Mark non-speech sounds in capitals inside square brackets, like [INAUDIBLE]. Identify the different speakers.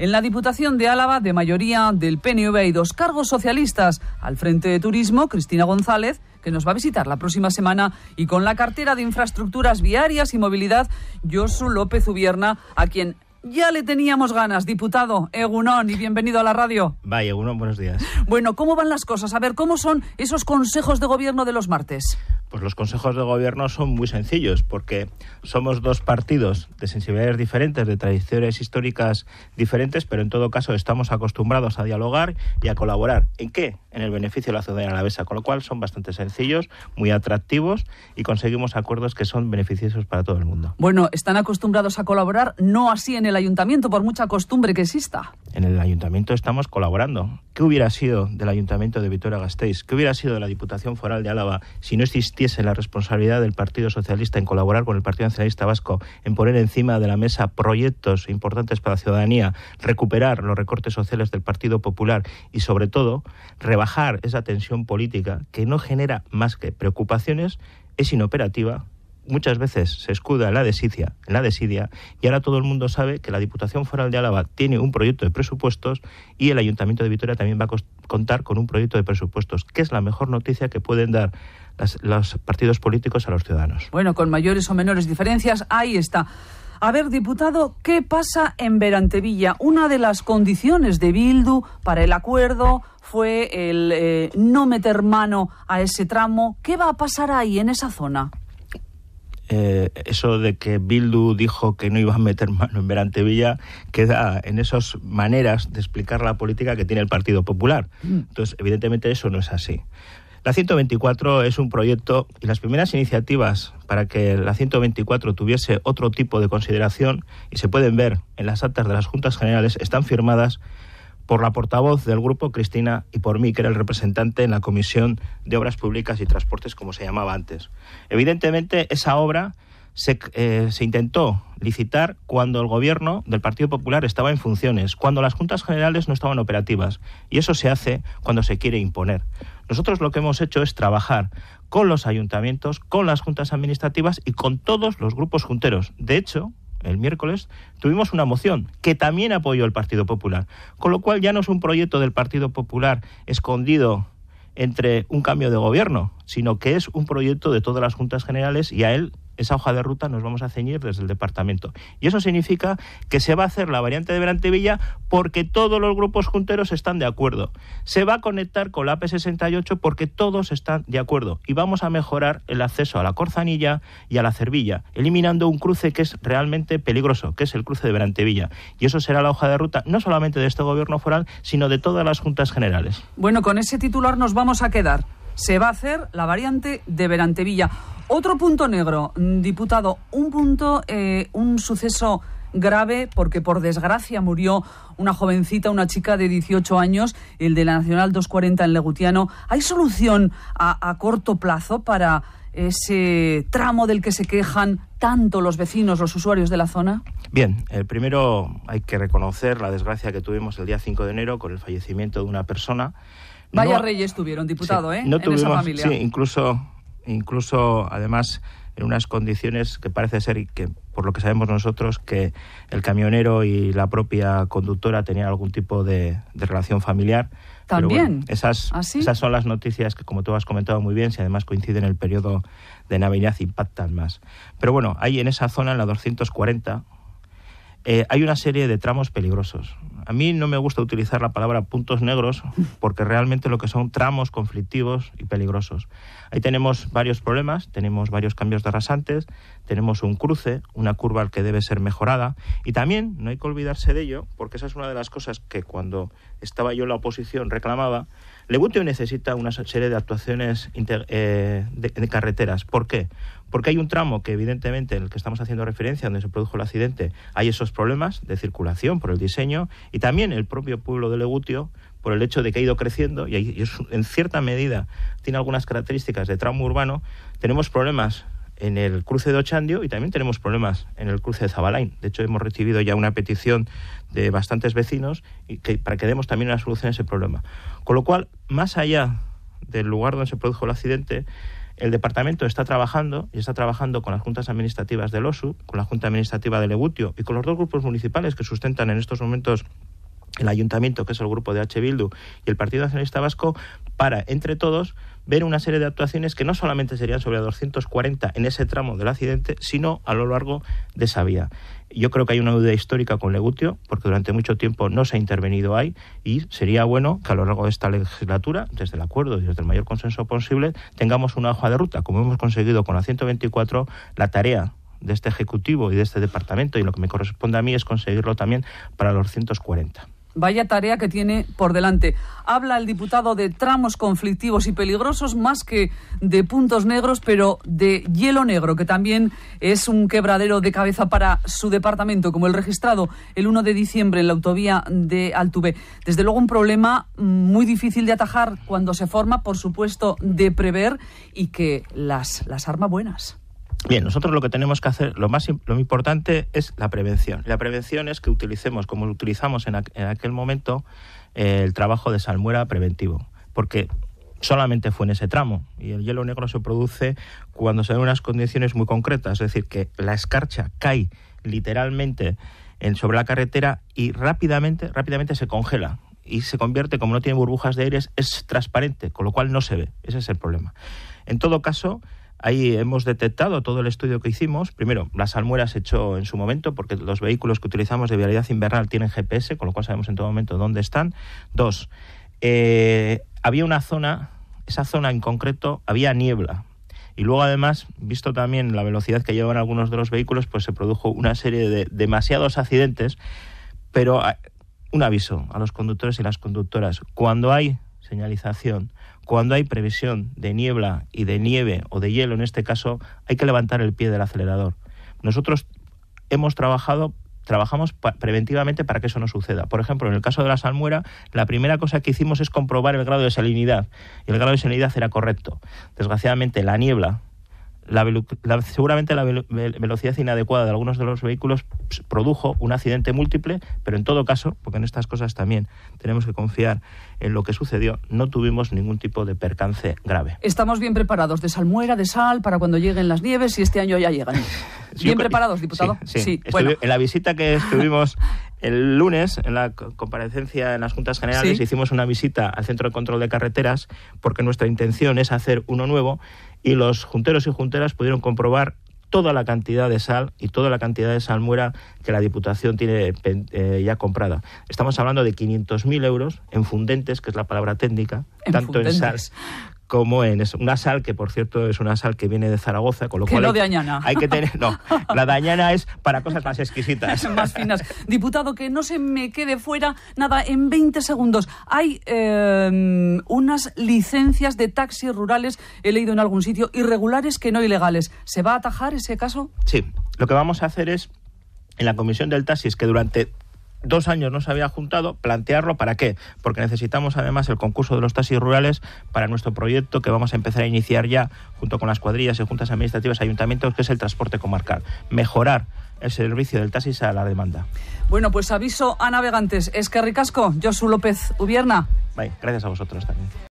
Speaker 1: En la Diputación de Álava, de mayoría del PNV, y dos cargos socialistas. Al frente de Turismo, Cristina González, que nos va a visitar la próxima semana, y con la cartera de Infraestructuras Viarias y Movilidad, Josu López Ubierna, a quien ya le teníamos ganas, diputado Egunón, y bienvenido a la radio.
Speaker 2: Vaya, Egunón, buenos días.
Speaker 1: Bueno, ¿cómo van las cosas? A ver, ¿cómo son esos consejos de gobierno de los martes?
Speaker 2: Pues los consejos de gobierno son muy sencillos porque somos dos partidos de sensibilidades diferentes, de tradiciones históricas diferentes, pero en todo caso estamos acostumbrados a dialogar y a colaborar. ¿En qué? en el beneficio de la ciudadanía alavesa, con lo cual son bastante sencillos, muy atractivos y conseguimos acuerdos que son beneficiosos para todo el mundo.
Speaker 1: Bueno, están acostumbrados a colaborar, no así en el ayuntamiento, por mucha costumbre que exista.
Speaker 2: En el ayuntamiento estamos colaborando. ¿Qué hubiera sido del ayuntamiento de Vitoria-Gasteiz? ¿Qué hubiera sido de la Diputación Foral de Álava si no existiese la responsabilidad del Partido Socialista en colaborar con el Partido Nacionalista Vasco, en poner encima de la mesa proyectos importantes para la ciudadanía, recuperar los recortes sociales del Partido Popular y sobre todo Bajar esa tensión política que no genera más que preocupaciones es inoperativa. Muchas veces se escuda en la desidia, la desidia, y ahora todo el mundo sabe que la Diputación Foral de Álava tiene un proyecto de presupuestos y el Ayuntamiento de Vitoria también va a contar con un proyecto de presupuestos, que es la mejor noticia que pueden dar los partidos políticos a los ciudadanos.
Speaker 1: Bueno, con mayores o menores diferencias, ahí está. A ver, diputado, ¿qué pasa en Verantevilla? Una de las condiciones de Bildu para el acuerdo fue el eh, no meter mano a ese tramo. ¿Qué va a pasar ahí, en esa zona?
Speaker 2: Eh, eso de que Bildu dijo que no iba a meter mano en Verantevilla queda en esas maneras de explicar la política que tiene el Partido Popular. Mm. Entonces, evidentemente eso no es así. La 124 es un proyecto y las primeras iniciativas para que la 124 tuviese otro tipo de consideración y se pueden ver en las actas de las juntas generales están firmadas por la portavoz del grupo Cristina y por mí, que era el representante en la Comisión de Obras Públicas y Transportes, como se llamaba antes. Evidentemente, esa obra se, eh, se intentó licitar cuando el gobierno del Partido Popular estaba en funciones, cuando las juntas generales no estaban operativas. Y eso se hace cuando se quiere imponer. Nosotros lo que hemos hecho es trabajar con los ayuntamientos, con las juntas administrativas y con todos los grupos junteros. De hecho, el miércoles, tuvimos una moción que también apoyó el Partido Popular. Con lo cual ya no es un proyecto del Partido Popular escondido entre un cambio de gobierno, sino que es un proyecto de todas las juntas generales y a él esa hoja de ruta nos vamos a ceñir desde el departamento. Y eso significa que se va a hacer la variante de Berantevilla porque todos los grupos junteros están de acuerdo. Se va a conectar con la AP68 porque todos están de acuerdo. Y vamos a mejorar el acceso a la Corzanilla y a la Cervilla, eliminando un cruce que es realmente peligroso, que es el cruce de Berantevilla. Y eso será la hoja de ruta no solamente de este gobierno foral, sino de todas las juntas generales.
Speaker 1: Bueno, con ese titular nos vamos a quedar se va a hacer la variante de Berantevilla. Otro punto negro, diputado, un punto, eh, un suceso grave porque por desgracia murió una jovencita, una chica de 18 años, el de la Nacional 240 en Legutiano. ¿Hay solución a, corto plazo para ese tramo del que se quejan tanto los vecinos, los usuarios de la zona?
Speaker 2: Bien, el primero hay que reconocer la desgracia que tuvimos el día 5 de enero con el fallecimiento de una persona
Speaker 1: Vaya reyes tuvieron, diputado, ¿eh? No en tuvimos, esa familia. Sí,
Speaker 2: incluso, incluso además en unas condiciones que parece ser, que por lo que sabemos nosotros, que el camionero y la propia conductora tenían algún tipo de, relación familiar. También. ¿Ah, esas, son las noticias que, como tú has comentado muy bien, si además coinciden en el periodo de Navidad, impactan más. Pero bueno, ahí en esa zona, en la 240, eh, hay una serie de tramos peligrosos. A mí no me gusta utilizar la palabra puntos negros porque realmente lo que son tramos conflictivos y peligrosos. Ahí tenemos varios problemas, tenemos varios cambios de rasantes, tenemos un cruce, una curva que debe ser mejorada y también no hay que olvidarse de ello porque esa es una de las cosas que cuando estaba yo en la oposición reclamaba Legutio necesita una serie de actuaciones eh, de, carreteras. ¿Por qué? Porque hay un tramo que, evidentemente, en el que estamos haciendo referencia, donde se produjo el accidente, hay esos problemas de circulación por el diseño y también el propio pueblo de Legutio por el hecho de que ha ido creciendo y, en cierta medida tiene algunas características de tramo urbano, tenemos problemas en el cruce de Ochandio y también tenemos problemas en el cruce de Zabalain. De hecho, hemos recibido ya una petición de bastantes vecinos para que demos también una solución a ese problema. Con lo cual, más allá del lugar donde se produjo el accidente, el departamento está trabajando y está trabajando con las juntas administrativas del OSU, con la Junta Administrativa de Legutio y con los dos grupos municipales que sustentan en estos momentos el ayuntamiento, que es el grupo de H. Bildu, y el Partido Nacionalista Vasco, para, entre todos, ver una serie de actuaciones que no solamente serían sobre 240 en ese tramo del accidente, sino a lo largo de esa vía. Yo creo que hay una duda histórica con Legutio, porque durante mucho tiempo no se ha intervenido ahí, y sería bueno que a lo largo de esta legislatura, desde el acuerdo y desde el mayor consenso posible, tengamos una hoja de ruta, como hemos conseguido con la 124, la tarea de este Ejecutivo y de este Departamento, y lo que me corresponde a mí es conseguirlo también para los
Speaker 1: 240. Vaya tarea que tiene por delante. Habla el diputado de tramos conflictivos y peligrosos más que de puntos negros, pero de hielo negro, que también es un quebradero de cabeza para su departamento, como el registrado el 1 de diciembre en la autovía de Altuve. Desde luego un problema muy difícil de atajar cuando se forma, por supuesto, de prever y que las, las arma buenas.
Speaker 2: Bien, nosotros lo que tenemos que hacer, lo más lo importante es la prevención. La prevención es que utilicemos, como lo utilizamos en, aquel momento, eh, el trabajo de salmuera preventivo, porque solamente fue en ese tramo y el hielo negro se produce cuando se dan unas condiciones muy concretas, es decir, que la escarcha cae literalmente sobre la carretera y rápidamente, rápidamente se congela y se convierte, como no tiene burbujas de aire, es transparente, con lo cual no se ve. Ese es el problema. En todo caso, Ahí hemos detectado todo el estudio que hicimos. Primero, las almueras hecho en su momento, porque los vehículos que utilizamos de vialidad invernal tienen GPS, con lo cual sabemos en todo momento dónde están. Dos, eh, había una zona, esa zona en concreto, había niebla. Y luego, además, visto también la velocidad que llevan algunos de los vehículos, pues se produjo una serie de demasiados accidentes. Pero ah, un aviso a los conductores y las conductoras: cuando hay señalización, cuando hay previsión de niebla y de nieve o de hielo en este caso, hay que levantar el pie del acelerador. Nosotros hemos trabajado trabajamos preventivamente para que eso no suceda. Por ejemplo, en el caso de la salmuera, la primera cosa que hicimos es comprobar el grado de salinidad. Y el grado de salinidad era correcto. Desgraciadamente, la niebla la, seguramente la velocidad inadecuada de algunos de los vehículos produjo un accidente múltiple, pero en todo caso, porque en estas cosas también tenemos que confiar en lo que sucedió, no tuvimos ningún tipo de percance grave.
Speaker 1: Estamos bien preparados de salmuera, de sal, para cuando lleguen las nieves y este año ya llegan. [LAUGHS]
Speaker 2: bien preparados, diputado. Sí, En la visita que estuvimos [LAUGHS] El lunes, en la comparecencia en las Juntas Generales, hicimos una visita al Centro de Control de Carreteras porque nuestra intención es hacer uno nuevo y los junteros y junteras pudieron comprobar toda la cantidad de sal y toda la cantidad de salmuera que la Diputación tiene eh, ya comprada. Estamos hablando de 500.000 euros en fundentes, que es la palabra técnica, tanto en sal como en una sal, que por cierto es una sal que viene de Zaragoza, con lo cual... Hay que tener... No, [LAUGHS] la de Añana es para cosas más exquisitas. [LAUGHS] más
Speaker 1: finas. Diputado, que no se me quede fuera nada, en 20 segundos. Hay em, unas licencias de taxis rurales, he leído en algún sitio, irregulares que no ilegales. ¿Se va a atajar ese caso?
Speaker 2: Sí, lo que vamos a hacer es en la comisión del taxis que durante dos años no se había juntado, plantearlo para qué, porque necesitamos además el concurso de los taxis rurales para nuestro proyecto que vamos a empezar a iniciar ya junto con las cuadrillas y juntas administrativas ayuntamientos, que es el transporte comarcal, mejorar el servicio del taxis a la demanda.
Speaker 1: Bueno, pues aviso a navegantes, es que ricasco, Josu López Ubierna.
Speaker 2: gracias a vosotros también.